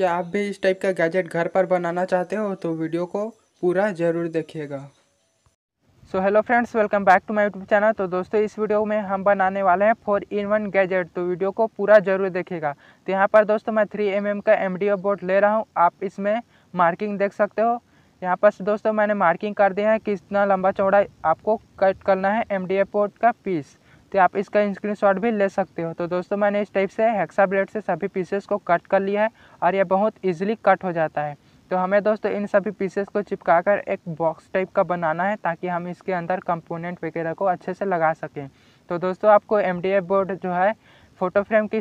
क्या आप भी इस टाइप का गैजेट घर पर बनाना चाहते हो तो वीडियो को पूरा ज़रूर देखिएगा so hello friends welcome back to my YouTube channel तो दोस्तों इस वीडियो में हम बनाने वाले हैं फोर इन वन गैजेट तो वीडियो को पूरा ज़रूर देखिएगा तो यहाँ पर दोस्तों मैं थ्री एम mm का एम डी बोर्ड ले रहा हूँ आप इसमें मार्किंग देख सकते हो यहाँ पर दोस्तों मैंने मार्किंग कर दिया है कितना लंबा चौड़ा आपको कट करना है एम डी बोर्ड का पीस तो आप इसका स्क्रीनशॉट भी ले सकते हो तो दोस्तों मैंने इस टाइप से हेक्सा ब्लेड से सभी पीसेस को कट कर लिया है और यह बहुत ईजिली कट हो जाता है तो हमें दोस्तों इन सभी पीसेस को चिपका कर एक बॉक्स टाइप का बनाना है ताकि हम इसके अंदर कंपोनेंट वगैरह को अच्छे से लगा सकें तो दोस्तों आपको एम बोर्ड जो है फ़ोटो फ्रेम की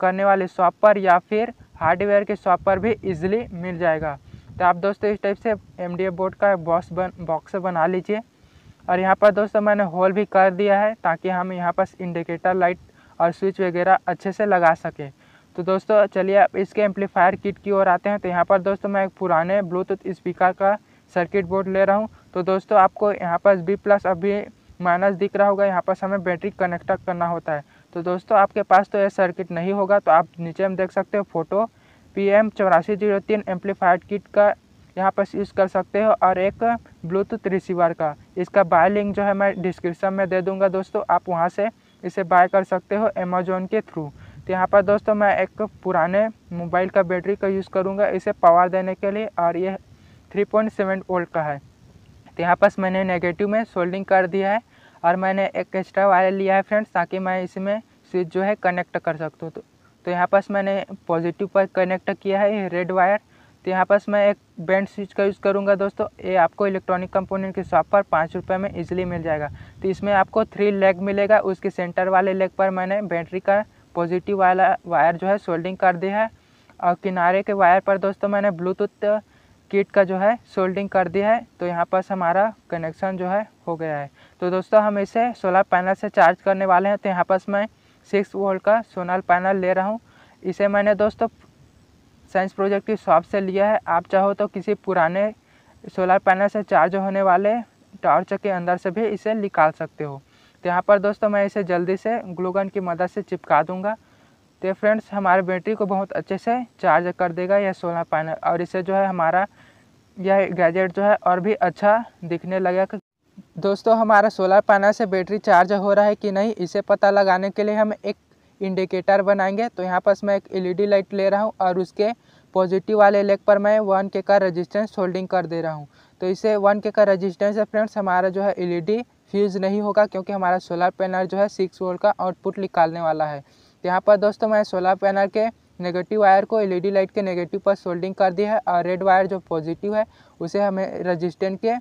करने वाले शॉप पर या फिर हार्डवेयर के शॉप पर भी ईजिली मिल जाएगा तो आप दोस्तों इस टाइप से एम बोर्ड का बॉक्स बन बॉक्स बना लीजिए और यहाँ पर दोस्तों मैंने होल भी कर दिया है ताकि हम यहाँ पर इंडिकेटर लाइट और स्विच वगैरह अच्छे से लगा सकें तो दोस्तों चलिए अब इसके एम्पलीफायर किट की ओर आते हैं तो यहाँ पर दोस्तों मैं एक पुराने ब्लूटूथ स्पीकर का सर्किट बोर्ड ले रहा हूँ तो दोस्तों आपको यहाँ पर बी प्लस अभी माइनस दिख रहा होगा यहाँ पर हमें बैटरी कनेक्ट करना होता है तो दोस्तों आपके पास तो यह सर्किट नहीं होगा तो आप नीचे हम देख सकते हो फोटो पी एम चौरासी जीरो तीन एम्पलीफायर किट का यहाँ पर यूज़ कर सकते हो और एक ब्लूटूथ रिसीवर का इसका बाय लिंक जो है मैं डिस्क्रिप्शन में दे दूँगा दोस्तों आप वहाँ से इसे बाय कर सकते हो अमेजोन के थ्रू तो यहाँ पर दोस्तों मैं एक पुराने मोबाइल का बैटरी का यूज़ करूँगा इसे पावर देने के लिए और यह थ्री पॉइंट सेवन वोल्ट का है तो यहाँ पर मैंने नेगेटिव में सोल्डिंग कर दिया है और मैंने एक एक्स्ट्रा वायर लिया है फ्रेंड्स ताकि मैं इसमें स्विच जो है कनेक्ट कर सकता हूँ तो, तो यहाँ पर मैंने पॉजिटिव पर कनेक्ट किया है रेड वायर तो यहाँ पास मैं एक बैंड स्विच का यूज़ करूँगा दोस्तों ये आपको इलेक्ट्रॉनिक कंपोनेंट के शॉप पर पाँच रुपये में इजीली मिल जाएगा तो इसमें आपको थ्री लेग मिलेगा उसके सेंटर वाले लेग पर मैंने बैटरी का पॉजिटिव वाला वायर जो है सोल्डिंग कर दिया है और किनारे के वायर पर दोस्तों मैंने ब्लूटूथ किट का जो है सोल्डिंग कर दिया है तो यहाँ पास हमारा कनेक्शन जो है हो गया है तो दोस्तों हम इसे सोलर पैनल से चार्ज करने वाले हैं तो यहाँ पास मैं सिक्स वोल्ट का सोनल पैनल ले रहा हूँ इसे मैंने दोस्तों साइंस प्रोजेक्ट की शॉप से लिया है आप चाहो तो किसी पुराने सोलर पैनल से चार्ज होने वाले टॉर्च के अंदर से भी इसे निकाल सकते हो तो यहाँ पर दोस्तों मैं इसे जल्दी से ग्लूगन की मदद से चिपका दूँगा तो फ्रेंड्स हमारे बैटरी को बहुत अच्छे से चार्ज कर देगा यह सोलर पैनल और इसे जो है हमारा यह गैजेट जो है और भी अच्छा दिखने लगेगा दोस्तों हमारा सोलर पैनल से बैटरी चार्ज हो रहा है कि नहीं इसे पता लगाने के लिए हम एक इंडिकेटर बनाएंगे तो यहाँ पर मैं एक एलईडी लाइट ले रहा हूँ और उसके पॉजिटिव वाले लेग पर मैं वन के का रजिस्टेंस होल्डिंग कर दे रहा हूँ तो इसे वन के का रजिस्टेंस है फ्रेंड्स हमारा जो है एलईडी फ्यूज़ नहीं होगा क्योंकि हमारा सोलर पैनल जो है सिक्स वोल्ट का आउटपुट निकालने वाला है तो यहाँ पर दोस्तों मैं सोलर पैनल के नेगेटिव वायर को एल लाइट के नेगेटिव पर सोल्डिंग कर दिया है और रेड वायर जो पॉजिटिव है उसे हमें रजिस्टेंट के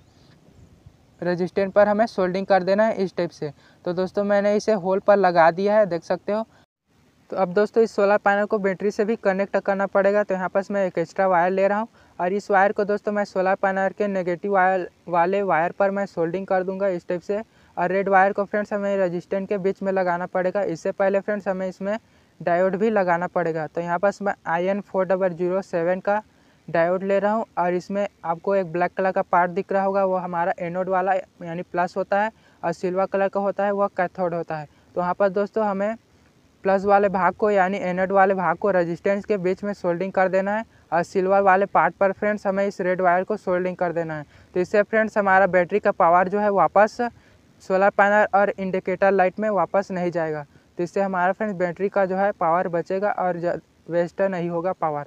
रजिस्टेंट पर हमें सोल्डिंग कर देना है इस टाइप से तो दोस्तों मैंने इसे होल पर लगा दिया है देख सकते हो तो अब दोस्तों इस सोलर पैनल को बैटरी से भी कनेक्ट करना पड़ेगा तो यहाँ पर मैं एक एक्स्ट्रा वायर ले रहा हूँ और इस वायर को दोस्तों मैं सोलर पैनल के नेगेटिव वायर वाले वायर पर मैं सोल्डिंग कर दूंगा इस टाइप से और रेड वायर को फ्रेंड्स हमें रजिस्टेंट के बीच में लगाना पड़ेगा इससे पहले फ्रेंड्स हमें इसमें डायोड भी लगाना पड़ेगा तो यहाँ पास मैं I N four double zero seven का डायोड ले रहा हूँ और इसमें आपको एक ब्लैक कलर का पार्ट दिख रहा होगा वो हमारा एनोड वाला यानी प्लस होता है और सिल्वर कलर का होता है वह कैथोड होता है तो यहाँ पर दोस्तों हमें प्लस वाले भाग को यानी एनड वाले भाग को रेजिस्टेंस के बीच में सोल्डिंग कर देना है और सिल्वर वाले पार्ट पर फ्रेंड्स हमें इस रेड वायर को सोल्डिंग कर देना है तो इससे फ्रेंड्स हमारा बैटरी का पावर जो है वापस सोलर पैनल और इंडिकेटर लाइट में वापस नहीं जाएगा तो इससे हमारा फ्रेंड्स बैटरी का जो है पावर बचेगा और वेस्ट नहीं होगा पावर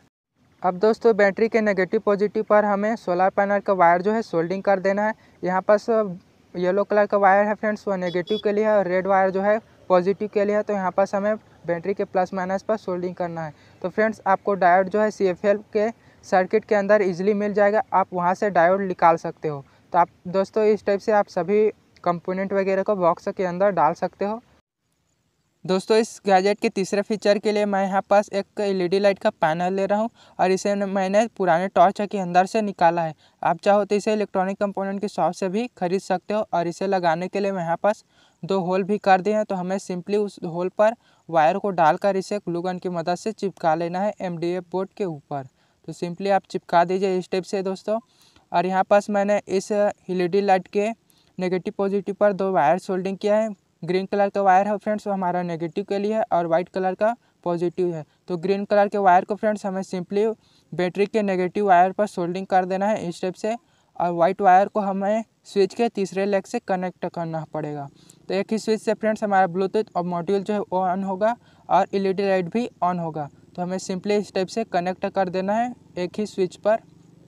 अब दोस्तों बैटरी के नेगेटिव पॉजिटिव पर हमें सोलर पैनल का वायर जो है सोल्डिंग कर देना है यहाँ पर येलो कलर का वायर है फ्रेंड्स वो नेगेटिव के लिए है और रेड वायर जो है पॉजिटिव के लिए है तो यहाँ पर हमें बैटरी के प्लस माइनस पर सोल्डिंग करना है तो फ्रेंड्स आपको डायोड जो है सी के सर्किट के अंदर इजीली मिल जाएगा आप वहाँ से डायोड निकाल सकते हो तो आप दोस्तों इस टाइप से आप सभी कंपोनेंट वगैरह को बॉक्स के अंदर डाल सकते हो दोस्तों इस गैजेट के तीसरे फीचर के लिए मैं यहाँ पास एक एलईडी लाइट का पैनल ले रहा हूँ और इसे मैंने पुराने टॉर्च के अंदर से निकाला है आप चाहो तो इसे इलेक्ट्रॉनिक कंपोनेंट की शॉप से भी खरीद सकते हो और इसे लगाने के लिए मैं यहाँ पास दो होल भी कर दिए हैं तो हमें सिंपली उस होल पर वायर को डालकर इसे ग्लू गन की मदद से चिपका लेना है एम बोर्ड के ऊपर तो सिंपली आप चिपका दीजिए इस टेप से दोस्तों और यहाँ पास मैंने इस एल लाइट के नेगेटिव पॉजिटिव पर दो वायर सोल्डिंग किया है ग्रीन कलर का वायर है फ्रेंड्स वो हमारा नेगेटिव के लिए है और वाइट कलर का पॉजिटिव है तो ग्रीन कलर के वायर को फ्रेंड्स हमें सिंपली बैटरी के नेगेटिव वायर पर सोल्डिंग कर देना है इस टेप से और वाइट वायर को हमें स्विच के तीसरे लेग से कनेक्ट करना पड़ेगा तो एक ही स्विच से फ्रेंड्स हमारा ब्लूटूथ और मॉड्यूल जो है वो ऑन होगा और एल लाइट भी ऑन होगा तो हमें सिंपली इस टाइप से कनेक्ट कर देना है एक ही स्विच पर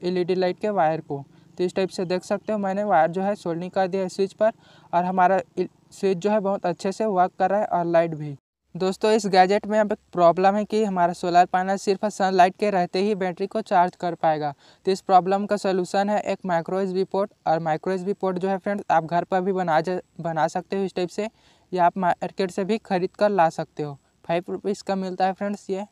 एल लाइट के वायर को तो इस टाइप से देख सकते हो मैंने वायर जो है सोल्डिंग कर दिया है स्विच पर और हमारा स्विच जो है बहुत अच्छे से वर्क कर रहा है और लाइट भी दोस्तों इस गैजेट में अब एक प्रॉब्लम है कि हमारा सोलर पैनल सिर्फ सनलाइट के रहते ही बैटरी को चार्ज कर पाएगा तो इस प्रॉब्लम का सलूशन है एक माइक्रो एस पोर्ट और माइक्रो एस पोर्ट जो है फ्रेंड्स आप घर पर भी बना जा बना सकते हो इस टाइप से या आप मार्केट से भी खरीद कर ला सकते हो फाइव रुपीज़ का मिलता है फ्रेंड्स ये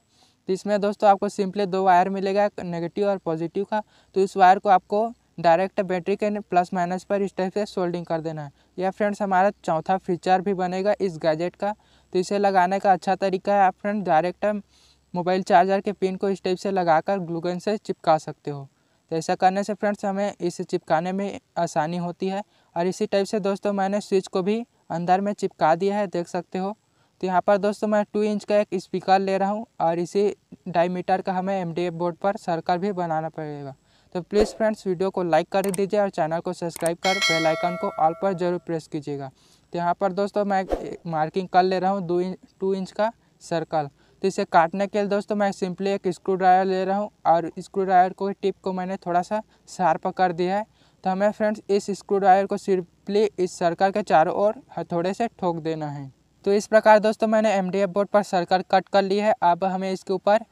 तो इसमें दोस्तों आपको सिंपली दो वायर मिलेगा नेगेटिव और पॉजिटिव का तो इस वायर को आपको डायरेक्ट बैटरी के प्लस माइनस पर इस टाइप से सोल्डिंग कर देना है यह फ्रेंड्स हमारा चौथा फीचर भी बनेगा इस गैजेट का तो इसे लगाने का अच्छा तरीका है आप फ्रेंड डायरेक्ट मोबाइल चार्जर के पिन को इस टाइप से लगाकर ग्लूगन से चिपका सकते हो तो ऐसा करने से फ्रेंड्स हमें इसे चिपकाने में आसानी होती है और इसी टाइप से दोस्तों मैंने स्विच को भी अंदर में चिपका दिया है देख सकते हो तो यहाँ पर दोस्तों मैं टू इंच का एक स्पीकर ले रहा हूँ और इसी डायमीटर का हमें एम बोर्ड पर सर्कल भी बनाना पड़ेगा तो प्लीज़ फ्रेंड्स वीडियो को लाइक कर दीजिए और चैनल को सब्सक्राइब कर बेलाइकन को ऑल पर जरूर प्रेस कीजिएगा तो यहाँ पर दोस्तों मैं मार्किंग कर ले रहा हूँ दो इंच टू इंच का सर्कल तो इसे काटने के लिए दोस्तों मैं सिंपली एक स्क्रू ड्राइवर ले रहा हूँ और स्क्रू ड्राइवर को टिप को मैंने थोड़ा सा शार्प कर दिया है तो हमें फ्रेंड्स इस स्क्रू ड्राइवर को सिंपली इस सर्कल के चारों ओर हथौड़े से ठोक देना है तो इस प्रकार दोस्तों मैंने एम बोर्ड पर सर्कल कट कर ली है अब हमें इसके ऊपर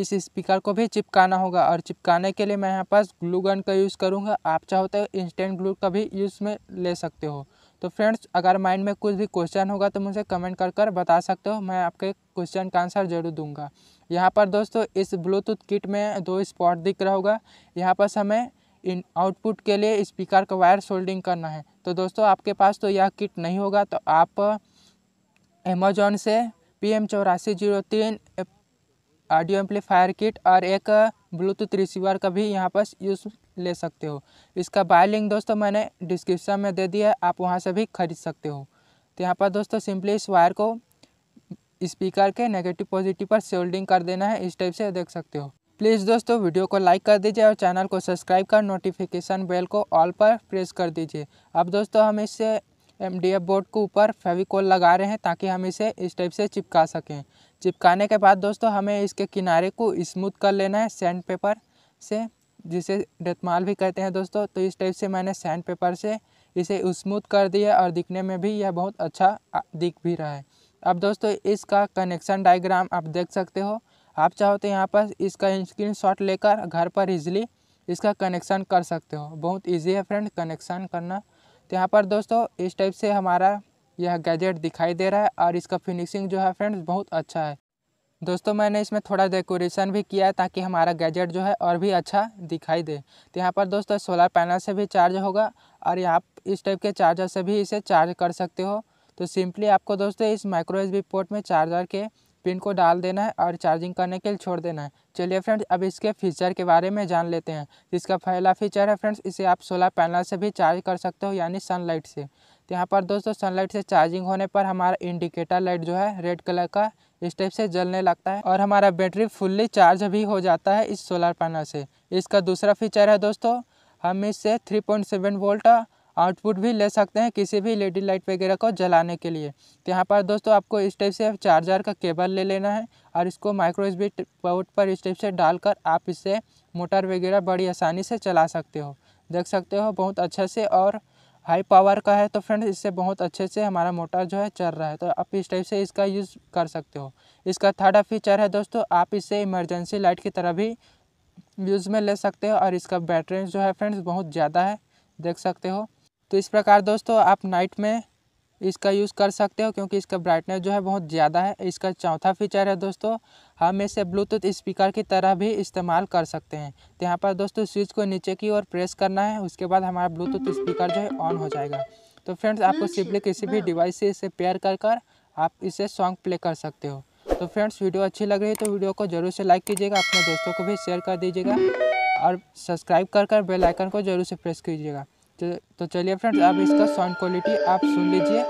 इस स्पीकर को भी चिपकाना होगा और चिपकाने के लिए मैं यहाँ पास ग्लू गन का यूज़ करूँगा आप चाहो तो इंस्टेंट ग्लू का भी यूज़ में ले सकते हो तो फ्रेंड्स अगर माइंड में कुछ भी क्वेश्चन होगा तो मुझे कमेंट कर कर बता सकते हो मैं आपके क्वेश्चन का आंसर जरूर दूंगा यहाँ पर दोस्तों इस ब्लूटूथ किट में दो स्पॉट दिख रहा होगा यहाँ पर हमें इन आउटपुट के लिए स्पीकर का वायर सोल्डिंग करना है तो दोस्तों आपके पास तो यह किट नहीं होगा तो आप अमेजोन से पी एम चौरासी जीरो तीन ऑडियो एम्पलीफायर किट और एक ब्लूटूथ रिसीवर का भी यहाँ पर यूज़ ले सकते हो इसका बाय लिंक दोस्तों मैंने डिस्क्रिप्शन में दे दिया है आप वहाँ से भी खरीद सकते हो तो यहाँ पर दोस्तों सिंपली इस वायर को स्पीकर के नेगेटिव पॉजिटिव पर सोल्डिंग कर देना है इस टाइप से देख सकते हो प्लीज़ दोस्तों वीडियो को लाइक कर दीजिए और चैनल को सब्सक्राइब कर नोटिफिकेशन बेल को ऑल पर प्रेस कर दीजिए अब दोस्तों हम इससे एम बोर्ड के ऊपर फेविकोल लगा रहे हैं ताकि हम इसे इस टाइप से चिपका सकें चिपकाने के बाद दोस्तों हमें इसके किनारे को स्मूथ कर लेना है सैंड पेपर से जिसे डतमाल भी कहते हैं दोस्तों तो इस टाइप से मैंने सैंड पेपर से इसे स्मूथ कर दिया और दिखने में भी यह बहुत अच्छा दिख भी रहा है अब दोस्तों इसका कनेक्शन डायग्राम आप देख सकते हो आप चाहो तो यहाँ पर इसका स्क्रीन शॉट लेकर घर पर इजीली इसका कनेक्शन कर सकते हो बहुत ईजी है फ्रेंड कनेक्शन करना तो यहाँ पर दोस्तों इस टाइप से हमारा यह गैजेट दिखाई दे रहा है और इसका फिनिशिंग जो है फ्रेंड्स बहुत अच्छा है दोस्तों मैंने इसमें थोड़ा डेकोरेशन भी किया है ताकि हमारा गैजेट जो है और भी अच्छा दिखाई दे तो यहाँ पर दोस्तों सोलर पैनल से भी चार्ज होगा और यहाँ इस टाइप के चार्जर से भी इसे चार्ज कर सकते हो तो सिंपली आपको दोस्तों इस माइक्रो एस पोर्ट में चार्जर के पिन को डाल देना है और चार्जिंग करने के लिए छोड़ देना है चलिए फ्रेंड्स अब इसके फीचर के बारे में जान लेते हैं इसका पहला फीचर है फ्रेंड्स इसे आप सोलर पैनल से भी चार्ज कर सकते हो यानी सनलाइट से तो यहाँ पर दोस्तों सनलाइट से चार्जिंग होने पर हमारा इंडिकेटर लाइट जो है रेड कलर का इस टाइप से जलने लगता है और हमारा बैटरी फुल्ली चार्ज भी हो जाता है इस सोलर पैनल से इसका दूसरा फीचर है दोस्तों हम इससे 3.7 वोल्ट आउटपुट भी ले सकते हैं किसी भी लेडी लाइट वगैरह को जलाने के लिए तो यहाँ पर दोस्तों आपको इस टाइप से चार्जर का केबल ले लेना है और इसको माइक्रो एस पोर्ट पर इस टाइप से डालकर आप इससे मोटर वगैरह बड़ी आसानी से चला सकते हो देख सकते हो बहुत अच्छे से और हाई पावर का है तो फ्रेंड्स इससे बहुत अच्छे से हमारा मोटर जो है चल रहा है तो आप इस टाइप से इसका यूज़ कर सकते हो इसका थर्ड फीचर है दोस्तों आप इसे इमरजेंसी लाइट की तरह भी यूज़ में ले सकते हो और इसका बैटरी जो है फ्रेंड्स बहुत ज़्यादा है देख सकते हो तो इस प्रकार दोस्तों आप नाइट में इसका यूज़ कर सकते हो क्योंकि इसका ब्राइटनेस जो है बहुत ज़्यादा है इसका चौथा फीचर है दोस्तों हम इसे ब्लूटूथ स्पीकर की तरह भी इस्तेमाल कर सकते हैं तो यहाँ पर दोस्तों स्विच को नीचे की ओर प्रेस करना है उसके बाद हमारा ब्लूटूथ स्पीकर जो है ऑन हो जाएगा तो फ्रेंड्स आपको सिंपली किसी भी डिवाइस से इसे पेयर कर कर आप इसे सॉन्ग प्ले कर सकते हो तो फ्रेंड्स वीडियो अच्छी लग रही है तो वीडियो को जरूर से लाइक कीजिएगा अपने दोस्तों को भी शेयर कर दीजिएगा और सब्सक्राइब कर कर बेल आइकन को जरूर से प्रेस कीजिएगा तो, तो चलिए फ्रेंड्स अब इसका साउंड क्वालिटी आप सुन लीजिए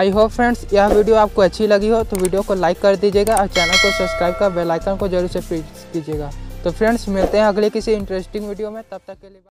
आई होप फ्रेंड्स यह वीडियो आपको अच्छी लगी हो तो वीडियो को लाइक कर दीजिएगा और चैनल को सब्सक्राइब कर बेलाइकन को जरूर से प्रेस कीजिएगा तो फ्रेंड्स मिलते हैं अगले किसी इंटरेस्टिंग वीडियो में तब तक के लिए